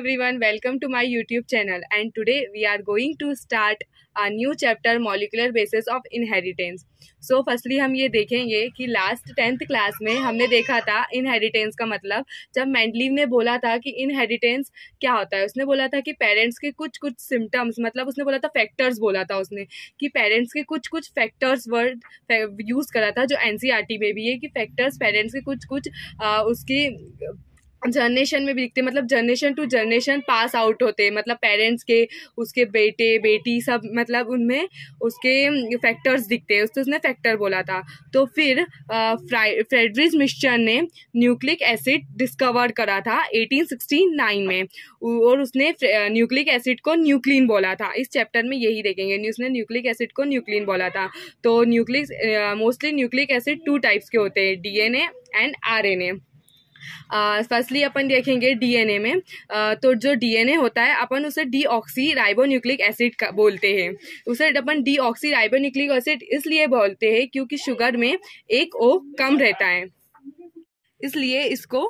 everyone welcome to my youtube channel and today we are going to start a new chapter molecular basis of inheritance so so, firstly हम ये देखेंगे कि last tenth class में हमने देखा था inheritance का मतलब जब मैंडलीव ने बोला था कि इनहेरिटेंस क्या होता है उसने बोला था कि पेरेंट्स के कुछ कुछ सिम्टम्स मतलब उसने बोला था फैक्टर्स बोला था उसने कि पेरेंट्स के कुछ कुछ फैक्टर्स वर्ड यूज़ करा था जो एन सी आर टी में भी है कि फैक्टर्स पेरेंट्स के कुछ कुछ आ, उसकी जनरेशन में भी दिखते मतलब generation to generation pass out होते मतलब पेरेंट्स के उसके बेटे बेटी सब मतलब उनमें उसके फैक्टर्स दिखते हैं उसने फैक्टर बोला था तो फिर फ्रेडरिज मिस्चर ने न्यूक्लिक एसिड डिस्कवर करा था 1869 में और उसने न्यूक्लिक एसिड को न्यूक्लिन बोला था इस चैप्टर में यही देखेंगे उसने न्यूक्लिक एसिड को न्यूक्लिन बोला था तो nucleic mostly nucleic acid two types के होते हैं डी एंड आर फर्स्टली अपन देखेंगे डीएनए में आ, तो जो डीएनए होता है अपन उसे डी राइबो राइबोन्यूक्लिक एसिड बोलते हैं उसे अपन डी राइबो राइबोन्यूक्लिक एसिड इसलिए बोलते हैं क्योंकि शुगर में एक ओ कम रहता है इसलिए इसको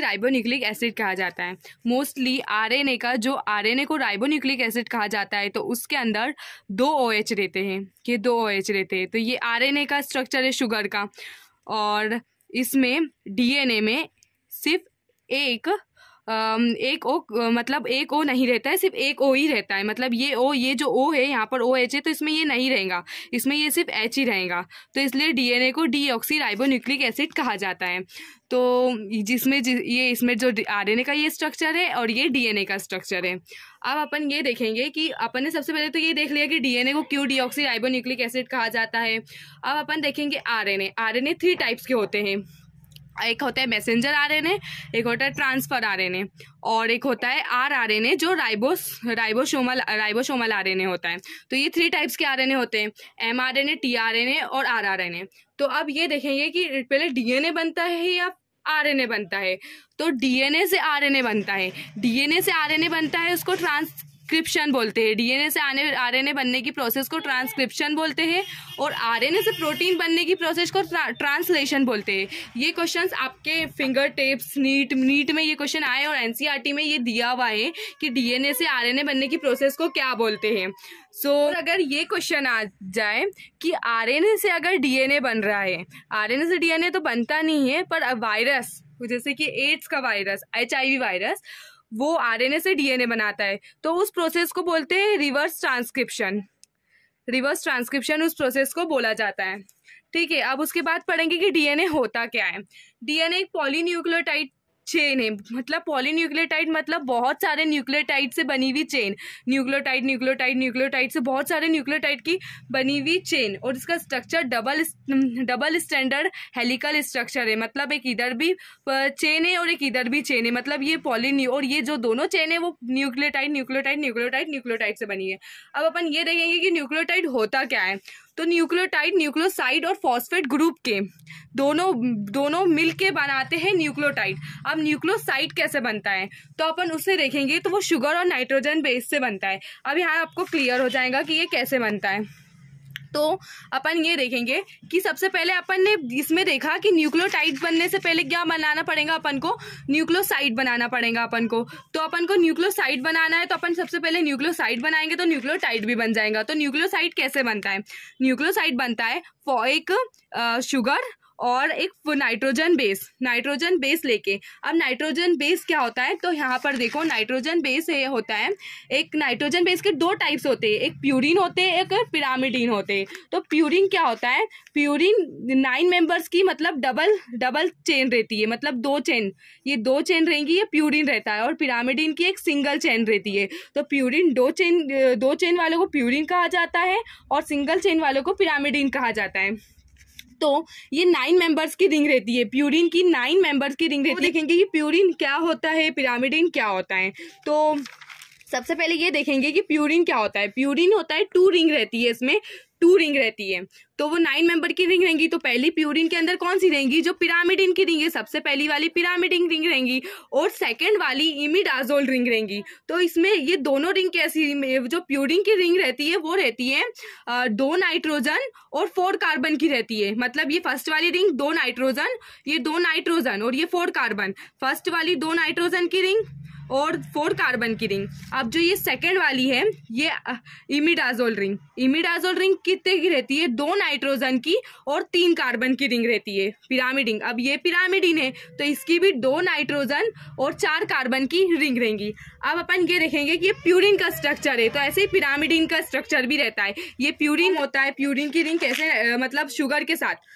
राइबो न्यूक्लिक एसिड कहा जाता है मोस्टली आरएनए का जो आरएनए को राइबोन्यूक्लिक एसिड कहा जाता है तो उसके अंदर दो ओएच रहते हैं ये दो ओएच रहते हैं तो ये आरएनए का स्ट्रक्चर है शुगर का और इसमें डीएनए में सिर्फ एक एक ओ मतलब एक ओ नहीं रहता है सिर्फ एक ओ ही रहता है मतलब ये ओ ये जो ओ है यहाँ पर ओ एच है तो इसमें ये नहीं रहेगा इसमें ये सिर्फ एच ही रहेगा तो इसलिए डीएनए को राइबो न्यूक्लिक एसिड कहा जाता है तो जिसमें जि, ये इसमें जो आरएनए का ये स्ट्रक्चर है और ये डीएनए का स्ट्रक्चर है अब अपन ये देखेंगे कि अपन ने सबसे पहले तो ये देख लिया कि डीएनए को क्यों राइबो न्यूक्लिक एसिड कहा जाता है अब अपन देखेंगे एन ए थ्री टाइप्स के होते हैं एक होता है मैसेंजर आर एक होता है ट्रांसफर आर और एक होता है आर आर एन ए जो ribose ribosomal ribosomal R N A होता है तो ये थ्री टाइप्स के आर एन ए होते हैं M R N A T R N A और आर आर एन ए तो अब ये देखेंगे कि पहले डी एन ए बनता है या आरएनए बनता है तो डीएनए से आरएनए बनता है डीएनए से आरएनए बनता है उसको ट्रांस ट्रांसक्रिप्शन बोलते हैं डीएनए से आने आरएनए बनने की प्रोसेस को ट्रांसक्रिप्शन बोलते हैं और आरएनए से प्रोटीन बनने की प्रोसेस को ट्रांसलेशन बोलते हैं ये क्वेश्चन आपके फिंगर टेप्स नीट नीट में ये क्वेश्चन आए और एन e में ये दिया हुआ है कि डीएनए से आर बनने की प्रोसेस को क्या बोलते हैं सो so, अगर ये क्वेश्चन आ जाए कि आरएनए से अगर डीएनए बन रहा है आरएनए से डीएनए तो बनता नहीं है पर वायरस जैसे कि एड्स का वायरस एच वायरस वो आरएनए से डीएनए बनाता है तो उस प्रोसेस को बोलते हैं रिवर्स ट्रांसक्रिप्शन रिवर्स ट्रांसक्रिप्शन उस प्रोसेस को बोला जाता है ठीक है अब उसके बाद पढ़ेंगे कि डीएनए होता क्या है डीएनए एक पॉलीन्यूक्लियोटाइड चेन है मतलब पॉलीन्यूक्लियोटाइड मतलब बहुत सारे न्यूक्लियोटाइड से बनी हुई चेन न्यूक्लियोटाइड न्यूक्लियोटाइड न्यूक्लियोटाइड से बहुत सारे न्यूक्लियोटाइड की बनी हुई चेन और इसका structure double double standard helical structure है मतलब एक इधर भी चेन है और एक इधर भी चेन है मतलब ये पॉली और ये जो दोनों चेन है वो न्यूक्लियोटाइड न्यूक्लियोटाइड न्यूक्लियोटाइड न्यूक्लियोटाइड से बनी है अब अपन ये देखेंगे कि न्यूक्लियोटाइड होता क्या है तो न्यूक्लियोटाइड न्यूक्लियोसाइड और फॉस्फेट ग्रुप के दोनों दोनों मिल के बनाते हैं न्यूक्लियोटाइड अब न्यूक्लियोसाइड कैसे बनता है तो अपन उसे देखेंगे तो वो शुगर और नाइट्रोजन बेस से बनता है अब यहाँ आपको क्लियर हो जाएगा कि ये कैसे बनता है तो अपन ये देखेंगे कि सबसे पहले अपन ने इसमें देखा कि न्यूक्लियोटाइड बनने से पहले क्या बनाना पड़ेगा अपन को न्यूक्लियोसाइड बनाना पड़ेगा अपन को तो अपन को न्यूक्लियोसाइड बनाना है तो अपन सबसे पहले न्यूक्लियोसाइड बनाएंगे तो न्यूक्लियोटाइड भी बन जाएगा तो न्यूक्लियोसाइड कैसे बनता है न्यूक्लियोसाइड बनता है फॉ एक शुगर और एक नाइट्रोजन बेस नाइट्रोजन बेस लेके अब नाइट्रोजन बेस क्या होता है तो यहाँ पर देखो नाइट्रोजन बेस ये होता है एक नाइट्रोजन बेस के दो टाइप्स होते हैं एक प्यूरिन होते हैं एक पिरामिडीन होते हैं तो प्यूरिन क्या होता है प्यूरिन नाइन मेंबर्स की मतलब डबल डबल चेन रहती है मतलब दो चेन ये दो चेन रहेंगी ये प्यूरिन रहता है और पिरामिडीन की एक सिंगल चेन रहती है तो प्यूरिन दो चेन दो चेन वालों को प्यूरिन कहा जाता है और सिंगल चेन वालों को पिरामिडीन कहा जाता है तो ये नाइन मेंबर्स की रिंग रहती है प्यूरिन की नाइन मेंबर्स की रिंग रहती है देखेंगे कि प्यूरिन क्या होता है पिरामिडिन क्या होता है तो सबसे पहले ये देखेंगे कि प्यूरिन क्या होता है प्यूरिन होता है टू रिंग रहती है इसमें टू रिंग रहती है तो वो नाइन मेंबर की रिंग रहेंगी तो पहली प्यूरिन के अंदर कौन सी रहेंगी जो पिरामिडिन की रिंग है सबसे पहली वाली पिरामिडिन रिंग रहेंगी और सेकंड वाली इमिडाजोल रिंग रहेंगी तो इसमें ये दोनों रिंग कैसी जो प्यूरिन की रिंग रहती है वो रहती है दो नाइट्रोजन और फोर कार्बन की रहती है मतलब ये फर्स्ट वाली रिंग दो नाइट्रोजन ये दो नाइट्रोजन और ये फोर कार्बन फर्स्ट वाली दो नाइट्रोजन की रिंग और फोर कार्बन की रिंग अब जो ये सेकेंड वाली है ये इमिडाजोल रिंग इमिडाजोल रिंग कितने की रहती है दो नाइट्रोजन की और तीन कार्बन की रिंग रहती है पिरामिडिंग अब ये पिरामिडिन है तो इसकी भी दो नाइट्रोजन और चार कार्बन की रिंग रहेंगी अब अपन ये देखेंगे कि ये प्यूरिन का स्ट्रक्चर है तो ऐसे ही पिरामिडिन का स्ट्रक्चर भी रहता है ये प्यूरिन होता है प्यूरिन की रिंग कैसे मतलब शुगर के साथ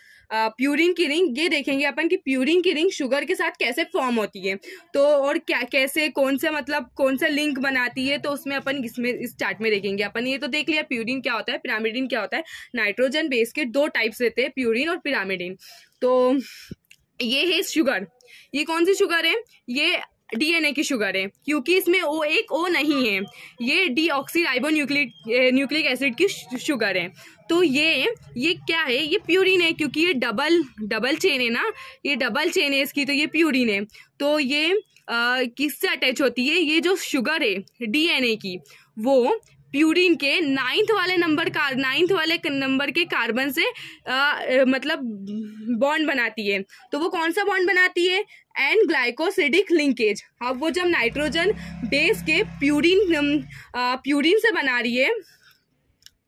प्यूरिन की रिंग ये देखेंगे अपन कि प्यूरिन की रिंग शुगर के साथ कैसे फॉर्म होती है तो और क्या कैसे कौन सा मतलब कौन सा लिंक बनाती है तो उसमें अपन इसमें इस चार्ट में देखेंगे अपन ये तो देख लिया प्यूरिन क्या होता है पिरामिडिन क्या होता है नाइट्रोजन बेस के दो टाइप्स रहते हैं प्यूरिन और पिरामिडिन तो ये है शुगर ये कौन सी शुगर है ये डीएनए की शुगर है क्योंकि इसमें ओ एक ओ नहीं है ये डी ऑक्सीराइबो न्यूक्लिक एसिड की शुगर है तो ये ये क्या है ये प्यूरिन है क्योंकि ये डबल डबल चेन है ना ये डबल चेन है इसकी तो ये प्यूरिन है तो ये किससे अटैच होती है ये जो शुगर है डीएनए की वो प्यूरिन के नाइन्थ वाले नंबर का नाइन्थ वाले नंबर के कार्बन से आ, मतलब बॉन्ड बनाती है तो वो कौन सा बॉन्ड बनाती है एंड ग्लाइकोसिडिक लिंकेज अब वो जब नाइट्रोजन बेस के प्यूरिन प्यूरिन से बना रही है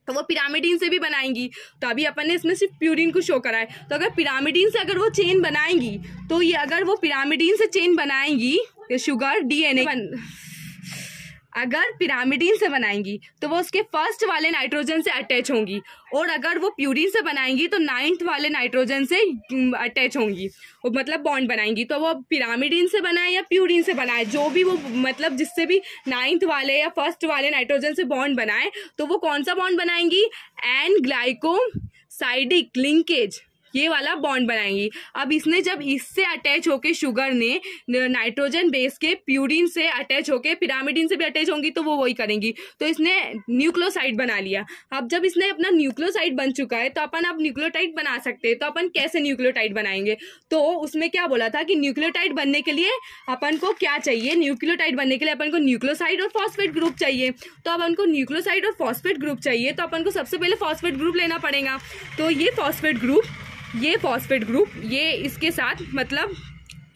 तो वो पिरामिडिन से भी बनाएंगी तो अभी अपन ने इसमें सिर्फ प्यूरिन को शो करा है तो अगर पिरामिडिन से अगर वो चेन बनाएंगी तो ये अगर वो पिरामिडिन से चेन बनाएंगी शुगर डीएनए बन अगर पिरामिडीन से बनाएंगी तो वो उसके फर्स्ट वाले नाइट्रोजन से अटैच होंगी और अगर वो प्यूरिन से बनाएंगी तो नाइन्थ वाले नाइट्रोजन से अटैच हम्म, होंगी वो मतलब बॉन्ड बनाएंगी तो वो पिरामिडीन से बनाए या प्यूरिन से बनाए जो भी वो मतलब जिससे भी नाइन्थ वाले या फर्स्ट वाले नाइट्रोजन से बॉन्ड बनाए तो वो कौन सा बॉन्ड बनाएंगी एंड ग्लाइकोसाइडिक लिंकेज ये वाला बॉन्ड बनाएंगी अब इसने जब इससे अटैच होके शुगर ने नाइट्रोजन बेस के प्यूरिन से अटैच होके पिरामिडिन से भी अटैच होंगी तो वो वही करेंगी तो इसने न्यूक्लोसाइड बना लिया अब जब इसने अपना न्यूक्लोसाइड बन चुका है तो अपन अब न्यूक्लियोटाइड बना सकते हैं तो अपन कैसे न्यूक्लियोटाइड बनाएंगे तो उसमें क्या बोला था कि न्यूक्लियोटाइड बनने के लिए अपन को क्या चाहिए न्यूक्लियोटाइड बनने के लिए अपन को न्यूक्लोसाइड और फॉस्फेट ग्रुप चाहिए तो अब उनको न्यूक्लोसाइड और फॉस्फेट ग्रुप चाहिए तो अपन को सबसे पहले फॉस्फेट ग्रुप लेना पड़ेगा तो ये फॉस्फेट ग्रुप ये फॉस्फेट ग्रुप ये इसके साथ मतलब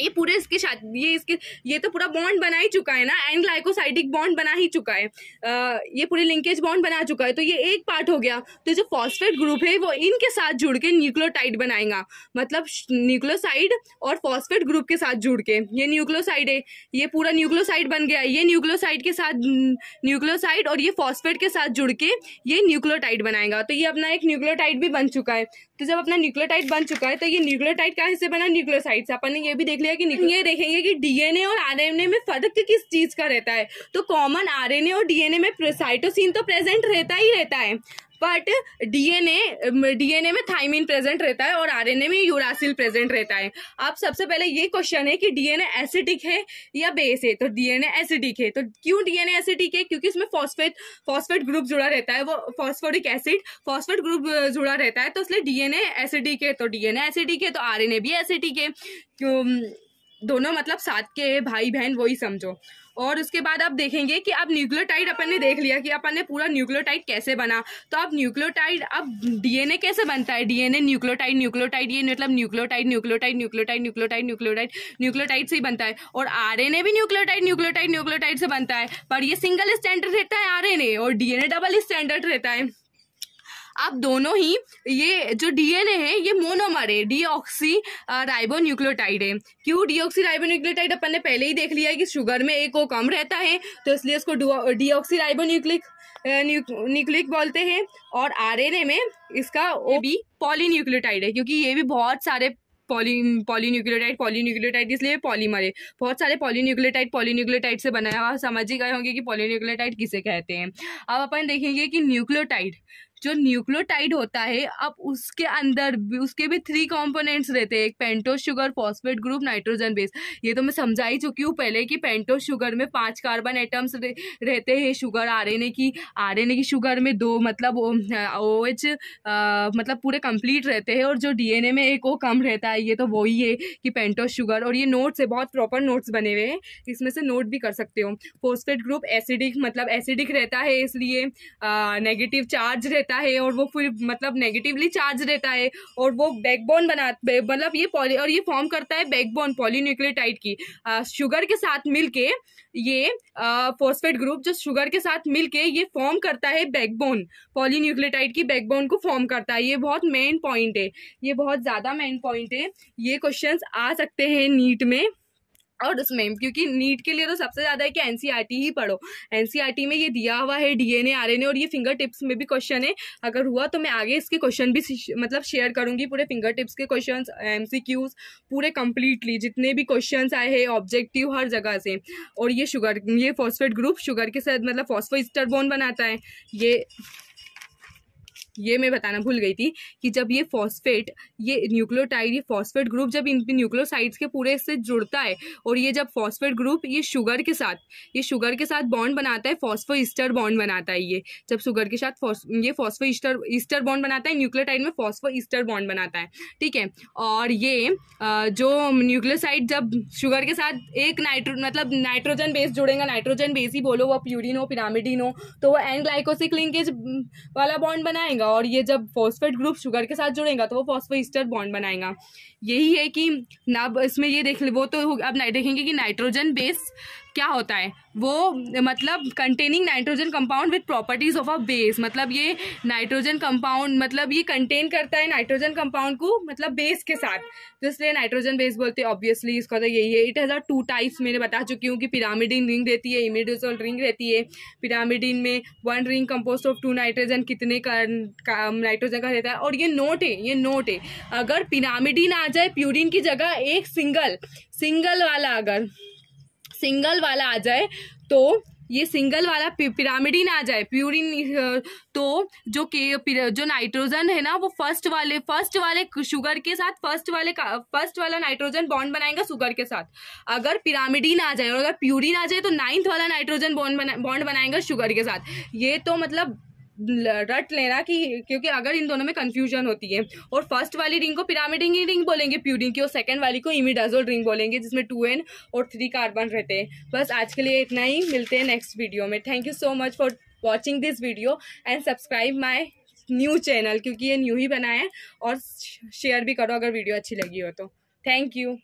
ये पूरे इसके शादी ये इसके ये तो पूरा बॉन्ड बना ही चुका है ना एंड ग्लाइकोसाइटिक बॉन्ड बना ही चुका है आ, ये पूरे लिंकेज बॉन्ड बना चुका है तो ये एक पार्ट हो गया तो जो फॉस्फेट ग्रुप है वो इनके साथ जुड़ के न्यूक्लियोटाइड बनाएगा मतलब न्यूक्लोसाइड और फॉस्फेट ग्रुप के साथ जुड़ के ये न्यूक्लोसाइड है ये पूरा न्यूक्लोसाइड बन गया ये न्यूक्लोसाइड के साथ न्यूक्लोसाइड और ये फॉस्फेट के साथ जुड़ के ये न्यूक्लोटाइड बनाएगा तो ये अपना एक न्यूक्लोटाइड भी बन चुका है तो जब अपना न्यूक्लोटाइड बन चुका है तो ये न्यूक्लोटाइड कहाँ से बना न्यूक्लोसाइड से अपन ने ये भी देख लिया है कि नहीं ये देखेंगे कि डीएनए और आरएनए में फर्क किस चीज का रहता है तो कॉमन आरएनए और डीएनए में साइटोसिन तो प्रेजेंट रहता ही रहता है बट डीएनए डीएनए में थाइमिन प्रेजेंट रहता है और आरएनए में यूरासिल प्रेजेंट रहता है अब सबसे पहले ये क्वेश्चन है कि डीएनए एसिडिक है या बेस है तो डीएनए एसिडिक है तो क्यों डीएनए एसिडिक है क्योंकि इसमें फॉस्फेट फॉस्फेट ग्रुप जुड़ा रहता है वो फॉस्फोरिक एसिड फॉस्फेट ग्रुप जुड़ा रहता है तो इसलिए डीएनए एसिडिक है तो डीएनए एसिडिक है तो आर भी एसिडिक है दोनों मतलब साथ के भाई बहन वही समझो और उसके बाद आप देखेंगे कि अब न्यूक्लियोटाइड अपन ने देख लिया कि अपन ने पूरा न्यूक्लियोटाइड कैसे बना तो अब न्यूक्लियोटाइड अब डीएनए कैसे बनता है डीएनए न्यूक्लियोटाइड न्यूक्लियोटाइड ये मतलब nucleotide nucleotide nucleotide nucleotide nucleotide nucleotide से ही बनता है और आरएनए भी न्यूक्लियोटाइड न्यूक्लियोटाइड न्यूक्लियोटाइड से बनता है पर यह सिंगल स्टैंडर्ड रहता है आरएनए और डीएनए डबल स्टैंडर्ड रहता है आप दोनों ही ये जो डीएनए है ये मोनोमर है डीऑक्सी न्यूक्लियोटाइड है क्यों डीऑक्सी न्यूक्लियोटाइड अपन ने पहले ही देख लिया है कि शुगर में एक वो कम रहता है तो इसलिए इसको डीऑक्सी राइबो न्यूक्लिक बोलते हैं और आरएनए में इसका ओ भी पॉलीन्यूक्लियोटाइड है क्योंकि ये भी बहुत सारे पॉली पॉलीन्यूक्लियोटाइड पॉलीन्यूक्लियोटाइड इसलिए पॉलीमर है बहुत सारे पॉलीन्यूक्लियोटाइड पॉलीन्यूक्लियोटाइड से बनाया हुआ समझ ही गए होंगे कि पॉलीन्यूक्लियोटाइड किसे कहते हैं अब अपन देखेंगे कि न्यूक्लियोटाइड जो न्यूक्लियोटाइड होता है अब उसके अंदर भी उसके भी थ्री कॉम्पोनेंट्स रहते हैं एक pento sugar phosphate group nitrogen base ये तो मैं समझा ही चुकी हूँ पहले कि पेंटो शुगर में पांच कार्बन एटम्स रहते हैं शुगर आर की आर की शुगर में दो मतलब ओ, एच मतलब पूरे कंप्लीट रहते हैं और जो ए में एक वो कम रहता है ये तो वही है कि पेंटो शुगर और ये नोट्स है बहुत प्रॉपर नोट्स बने हुए हैं इसमें से नोट भी कर सकते हो फॉस्फेट ग्रुप एसिडिक मतलब एसिडिक रहता है इसलिए नेगेटिव चार्ज रहता रहता है और वो फिर मतलब नेगेटिवली चार्ज रहता है और वो बैकबोन बना मतलब ये पॉली और ये फॉर्म करता है बैकबोन पॉलीन्यूक्लियोटाइड की शुगर के साथ मिलके ये फोस्फेट ग्रुप जो शुगर के साथ मिलके ये फॉर्म करता है बैकबोन पॉलीन्यूक्लियोटाइड की बैकबोन को फॉर्म करता है ये बहुत मेन पॉइंट है ये बहुत ज़्यादा मेन पॉइंट है ये क्वेश्चन आ सकते हैं नीट में और उसमें क्योंकि नीट के लिए तो सबसे ज़्यादा है कि एन e ही पढ़ो एन e में ये दिया हुआ है डी एन और ये फिंगर टिप्स में भी क्वेश्चन है अगर हुआ तो मैं आगे इसके क्वेश्चन भी मतलब शेयर करूँगी पूरे फिंगर टिप्स के क्वेश्चन एम पूरे कम्प्लीटली जितने भी क्वेश्चन आए हैं ऑब्जेक्टिव हर जगह से और ये शुगर ये फॉस्फेट ग्रुप शुगर के साथ मतलब फॉस्फोइस्टर बोन बनाता है ये ये मैं बताना भूल गई थी कि जब ये फॉस्फेट ये न्यूक्लियोटाइड ये फॉस्फेट ग्रुप जब इन न्यूक्लियोसाइड्स के पूरे से जुड़ता है और ये जब फॉस्फेट ग्रुप ये शुगर के साथ ये शुगर के साथ बॉन्ड बनाता है फॉस्फो ईस्टर बॉन्ड बनाता है ये जब शुगर के साथ ये फॉस्फो ईस्टर ईस्टर बॉन्ड बनाता है न्यूक्लियोटाइड में फॉस्फो ईस्टर बॉन्ड बनाता है ठीक है और ये जो न्यूक्लियोसाइड जब शुगर के साथ एक नाइट्रो मतलब नाइट्रोजन बेस जुड़ेगा नाइट्रोजन बेस ही बोलो वह प्यूरिन हो पिरामिडिन हो तो वो एंड ग्लाइकोसिक लिंकेज वाला बॉन्ड बनाएंगे बनेगा और ये जब फॉस्फेट ग्रुप शुगर के साथ जुड़ेगा तो वो फॉस्फोइस्टर बॉन्ड बनाएगा यही है कि ना इसमें ये देख वो तो अब देखेंगे कि नाइट्रोजन बेस क्या होता है वो मतलब containing nitrogen compound with properties of a base मतलब ये नाइट्रोजन कंपाउंड मतलब ये कंटेन करता है नाइट्रोजन कंपाउंड को मतलब बेस के साथ तो इसलिए नाइट्रोजन बेस बोलते हैं ऑब्वियसली इसका तो यही है it has a two types मैंने बता चुकी हूँ कि पिरामिडिन रिंग रहती है इमिडोजोल रिंग रहती है पिरामिडिन में one ring composed of two nitrogen कितने का, का नाइट्रोजन का रहता है और ये नोट है ये नोट है अगर पिरामिडिन आ जाए प्यूरिन की जगह एक सिंगल सिंगल वाला अगर सिंगल वाला आ जाए तो ये सिंगल वाला पिरामिडिन आ जाए प्यूरिन तो जो के जो नाइट्रोजन है ना वो फर्स्ट वाले फर्स्ट वाले शुगर के साथ फर्स्ट वाले का फर्स्ट वाला नाइट्रोजन बॉन्ड बनाएगा शुगर के साथ अगर पिरामिडिन आ जाए और अगर प्यूरिन आ जाए तो नाइन्थ वाला नाइट्रोजन बॉन्ड बॉन्ड बनाएगा शुगर के साथ ये तो मतलब रट लेना कि क्योंकि अगर इन दोनों में कन्फ्यूजन होती है और फर्स्ट वाली रिंग को पिरामिडिंग रिंग बोलेंगे प्यूरिंग की और सेकेंड वाली को इमिडाजोल रिंग बोलेंगे जिसमें टू एन और थ्री कार्बन रहते हैं बस आज के लिए इतना ही मिलते हैं नेक्स्ट वीडियो में thank you so much for watching this video and subscribe my new channel क्योंकि ये न्यू ही बनाए और शेयर भी करो अगर वीडियो अच्छी लगी हो तो थैंक यू